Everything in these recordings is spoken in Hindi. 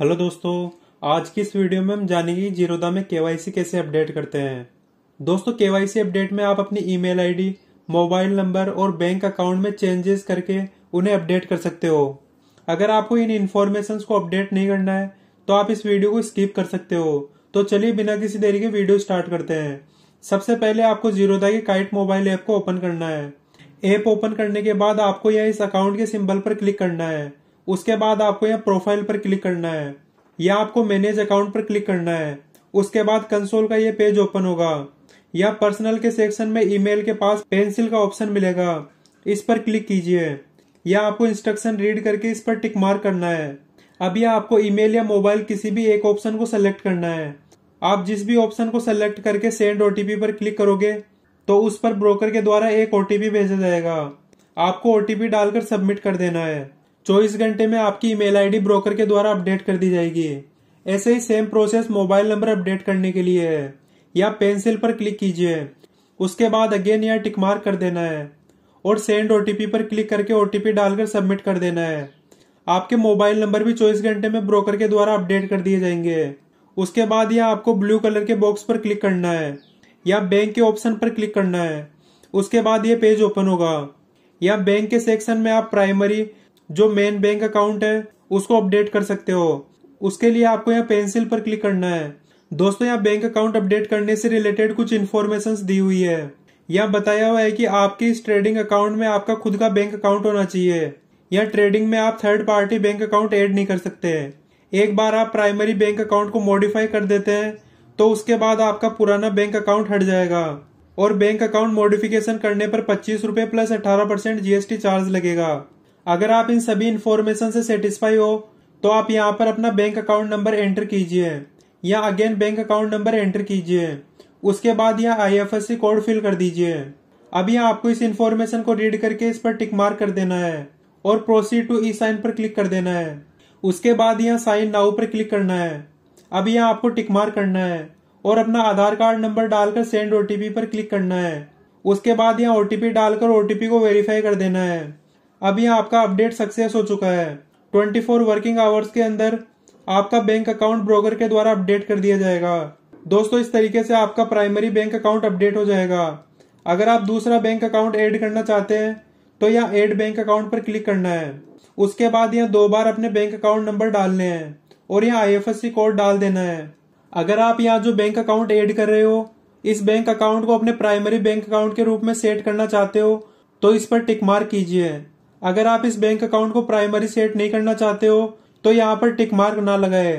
हेलो दोस्तों आज की इस वीडियो में हम जानेंगे जीरोदा में केवाईसी कैसे अपडेट करते हैं दोस्तों केवाईसी अपडेट में आप अपनी ईमेल आईडी, मोबाइल नंबर और बैंक अकाउंट में चेंजेस करके उन्हें अपडेट कर सकते हो अगर आपको इन इन्फॉर्मेशन को अपडेट नहीं करना है तो आप इस वीडियो को स्किप कर सकते हो तो चलिए बिना किसी देरी के वीडियो स्टार्ट करते हैं सबसे पहले आपको जीरोदा के काइट मोबाइल ऐप को ओपन करना है ऐप ओपन करने के बाद आपको यह इस अकाउंट के सिंबल पर क्लिक करना है उसके बाद आपको यहाँ प्रोफाइल पर क्लिक करना है या आपको मैनेज अकाउंट पर क्लिक करना है उसके बाद कंसोल का ये पेज ओपन होगा या पर्सनल के सेक्शन में ईमेल के पास पेंसिल का ऑप्शन मिलेगा इस पर क्लिक कीजिए या आपको इंस्ट्रक्शन रीड करके इस पर टिक मार करना है अब यह आपको ईमेल या मोबाइल किसी भी एक ऑप्शन को सेलेक्ट करना है आप जिस भी ऑप्शन को सेलेक्ट करके सेंड ओटीपी पर क्लिक करोगे तो उस पर ब्रोकर के द्वारा एक ओटीपी भेजा जाएगा आपको ओटीपी डालकर सबमिट कर देना है चौबीस घंटे में आपकी ईमेल आईडी ब्रोकर के द्वारा अपडेट कर दी जाएगी ऐसे ही same process mobile number update करने के लिए है या पेंसिल पर क्लिक कीजिए उसके बाद अगेन या टिक मार्क कर देना है और सेंड ओटीपी पर क्लिक करके ओटीपी डालकर सबमिट कर देना है आपके मोबाइल नंबर भी चौबीस घंटे में ब्रोकर के द्वारा अपडेट कर दिए जाएंगे उसके बाद यह आपको ब्लू कलर के बॉक्स पर क्लिक करना है या बैंक के ऑप्शन पर क्लिक करना है उसके बाद ये पेज ओपन होगा या बैंक के सेक्शन में आप प्राइमरी जो मेन बैंक अकाउंट है उसको अपडेट कर सकते हो उसके लिए आपको यहाँ पेंसिल पर क्लिक करना है दोस्तों यहाँ बैंक अकाउंट अपडेट करने से रिलेटेड कुछ इन्फॉर्मेशन दी हुई है यहाँ बताया हुआ है कि आपके इस ट्रेडिंग अकाउंट में आपका खुद का बैंक अकाउंट होना चाहिए यहाँ ट्रेडिंग में आप third party bank account add नहीं कर सकते एक बार आप प्राइमरी बैंक अकाउंट को मॉडिफाई कर देते हैं तो उसके बाद आपका पुराना बैंक अकाउंट हट जाएगा और बैंक अकाउंट मॉडिफिकेशन करने पर पच्चीस प्लस अठारह परसेंट जीएसटी चार्ज लगेगा अगर आप इन सभी इन्फॉर्मेशन से सेटिस्फाई हो तो आप यहाँ पर अपना बैंक अकाउंट नंबर एंटर कीजिए या again bank account number enter कीजिए उसके बाद यहाँ आईएफएससी कोड फिल कर दीजिए अभी आपको इस इन्फॉर्मेशन को रीड करके इस पर टिक मार्क कर देना है और प्रोसीड टू ई साइन पर क्लिक कर देना है उसके बाद यहाँ साइन नाउ पर क्लिक करना है अब यहाँ आपको टिक मार्क करना है और अपना आधार कार्ड नंबर डालकर सेंड ओटीपी पर क्लिक करना है उसके बाद यहाँ ओटीपी डालकर ओटीपी को वेरीफाई कर देना है अब आपका अपडेट सक्सेस हो चुका है 24 वर्किंग आवर्स के अंदर आपका बैंक अकाउंट ब्रोकर के द्वारा अपडेट कर दिया जाएगा दोस्तों इस तरीके से आपका प्राइमरी बैंक अकाउंट अपडेट हो जाएगा अगर आप दूसरा बैंक अकाउंट ऐड करना चाहते हैं तो यहाँ ऐड बैंक अकाउंट पर क्लिक करना है उसके बाद यहाँ दो बार अपने बैंक अकाउंट नंबर डालने हैं और यहाँ आई कोड डाल देना है अगर आप यहाँ जो बैंक अकाउंट ऐड कर रहे हो इस बैंक अकाउंट को अपने प्राइमरी बैंक अकाउंट के रूप में सेट करना चाहते हो तो इस पर टिक मार्क कीजिए अगर आप इस बैंक अकाउंट को प्राइमरी सेट नहीं करना चाहते हो तो यहाँ पर टिक मार्क ना लगाए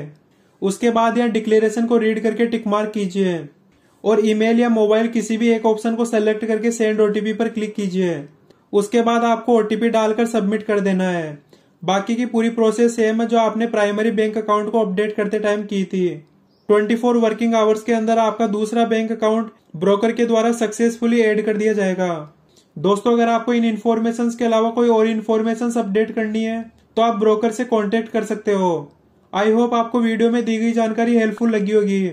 उसके बाद यहाँ डिक्लेरेशन को रीड करके टिक मार्क कीजिए और ईमेल या मोबाइल किसी भी एक ऑप्शन को सेलेक्ट करके सेंड ओटीपी पर क्लिक कीजिए उसके बाद आपको ओटीपी डालकर सबमिट कर देना है बाकी की पूरी प्रोसेस सेम है जो आपने प्राइमरी बैंक अकाउंट को अपडेट करते टाइम की थी 24 वर्किंग आवर्स के अंदर आपका दूसरा बैंक अकाउंट ब्रोकर के द्वारा सक्सेसफुली ऐड कर दिया जाएगा दोस्तों अगर आपको इन इन्फॉर्मेशन के अलावा कोई और इन्फॉर्मेशन अपडेट करनी है तो आप ब्रोकर से कॉन्टेक्ट कर सकते हो आई होप आपको वीडियो में दी गई जानकारी हेल्पफुल लगी होगी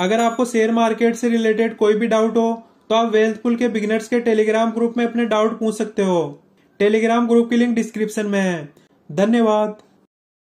अगर आपको शेयर मार्केट से रिलेटेड कोई भी डाउट हो तो आप वेल्थ पुल के बिगनर्स के टेलीग्राम ग्रुप में अपने डाउट पूछ सकते हो टेलीग्राम ग्रुप की लिंक डिस्क्रिप्शन में है धन्यवाद